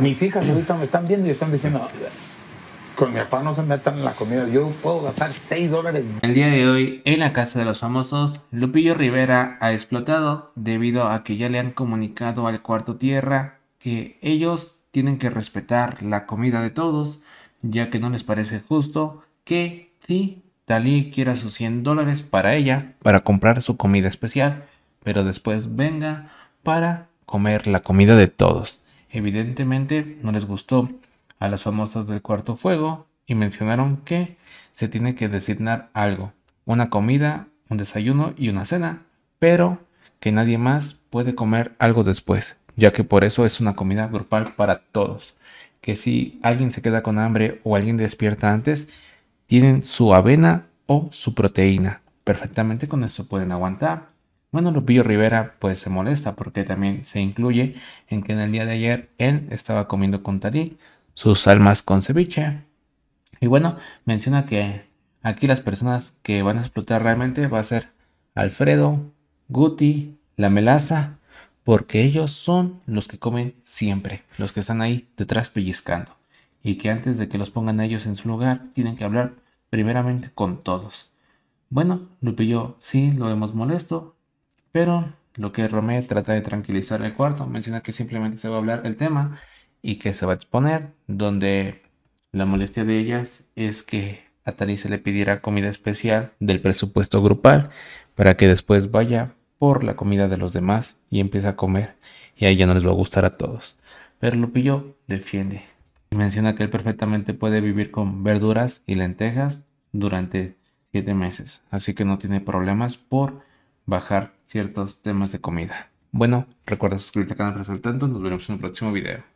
Mis hijas ahorita me están viendo y están diciendo, con mi papá no se metan en la comida, yo puedo gastar 6 dólares. El día de hoy, en la Casa de los Famosos, Lupillo Rivera ha explotado debido a que ya le han comunicado al cuarto tierra que ellos tienen que respetar la comida de todos, ya que no les parece justo que si Talí quiera sus 100 dólares para ella, para comprar su comida especial, pero después venga para comer la comida de todos. Evidentemente no les gustó a las famosas del cuarto fuego y mencionaron que se tiene que designar algo, una comida, un desayuno y una cena, pero que nadie más puede comer algo después, ya que por eso es una comida grupal para todos, que si alguien se queda con hambre o alguien despierta antes, tienen su avena o su proteína. Perfectamente con eso pueden aguantar bueno, Lupillo Rivera pues se molesta porque también se incluye en que en el día de ayer él estaba comiendo con Tarí, sus almas con ceviche. Y bueno, menciona que aquí las personas que van a explotar realmente va a ser Alfredo, Guti, la melaza, porque ellos son los que comen siempre, los que están ahí detrás pellizcando. Y que antes de que los pongan ellos en su lugar, tienen que hablar primeramente con todos. Bueno, Lupillo sí lo hemos molesto, pero lo que Romé trata de tranquilizar el cuarto, menciona que simplemente se va a hablar el tema y que se va a exponer, donde la molestia de ellas es que a Tari se le pidiera comida especial del presupuesto grupal para que después vaya por la comida de los demás y empiece a comer y ahí ya no les va a gustar a todos. Pero Lupillo defiende y menciona que él perfectamente puede vivir con verduras y lentejas durante siete meses, así que no tiene problemas por bajar ciertos temas de comida. Bueno, recuerda suscribirte al canal para estar tanto. Nos vemos en un próximo video.